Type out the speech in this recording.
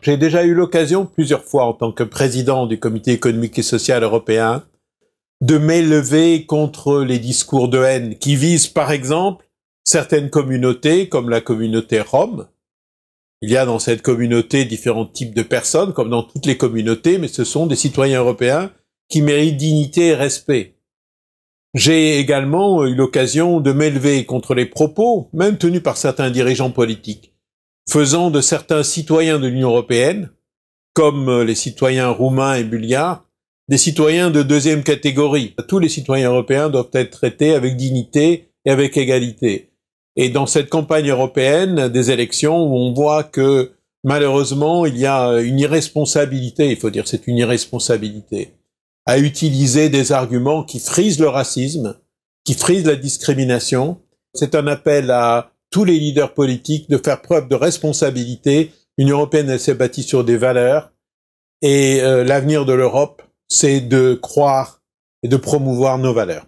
J'ai déjà eu l'occasion plusieurs fois en tant que président du Comité économique et social européen de m'élever contre les discours de haine qui visent par exemple certaines communautés comme la communauté rome. Il y a dans cette communauté différents types de personnes comme dans toutes les communautés, mais ce sont des citoyens européens qui méritent dignité et respect. J'ai également eu l'occasion de m'élever contre les propos, même tenus par certains dirigeants politiques, faisant de certains citoyens de l'Union européenne, comme les citoyens roumains et bulgares, des citoyens de deuxième catégorie. Tous les citoyens européens doivent être traités avec dignité et avec égalité. Et dans cette campagne européenne des élections où on voit que malheureusement il y a une irresponsabilité, il faut dire c'est une irresponsabilité, à utiliser des arguments qui frisent le racisme, qui frisent la discrimination. C'est un appel à tous les leaders politiques de faire preuve de responsabilité. L'Union européenne, elle s'est bâtie sur des valeurs et euh, l'avenir de l'Europe, c'est de croire et de promouvoir nos valeurs.